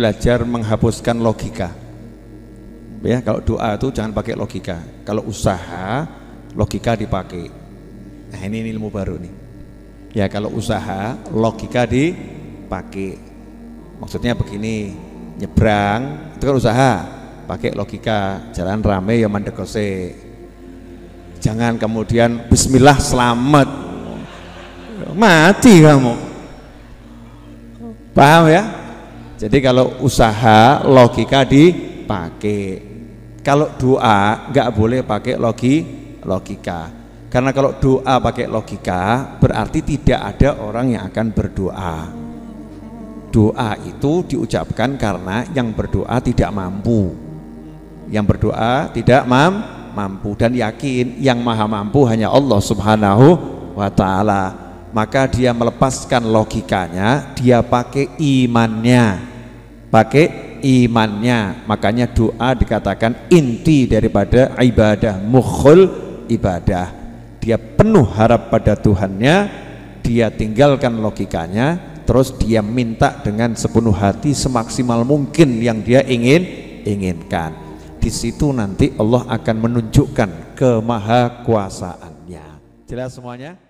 belajar menghapuskan logika. Ya, kalau doa itu jangan pakai logika. Kalau usaha, logika dipakai. Nah, ini, ilmu baru nih. Ya, kalau usaha, logika dipakai. Maksudnya begini, nyebrang itu kan usaha, pakai logika, jalan rame ya mandekose. Jangan kemudian bismillah selamat. Mati kamu. Paham ya? Jadi kalau usaha logika dipakai. Kalau doa nggak boleh pakai logi logika. Karena kalau doa pakai logika berarti tidak ada orang yang akan berdoa. Doa itu diucapkan karena yang berdoa tidak mampu. Yang berdoa tidak mam mampu dan yakin yang maha mampu hanya Allah Subhanahu wa taala maka dia melepaskan logikanya, dia pakai imannya. Pakai imannya. Makanya doa dikatakan inti daripada ibadah, mukhul ibadah. Dia penuh harap pada Tuhannya, dia tinggalkan logikanya, terus dia minta dengan sepenuh hati semaksimal mungkin yang dia ingin inginkan. Di situ nanti Allah akan menunjukkan kemahakuasaannya. Jelas semuanya?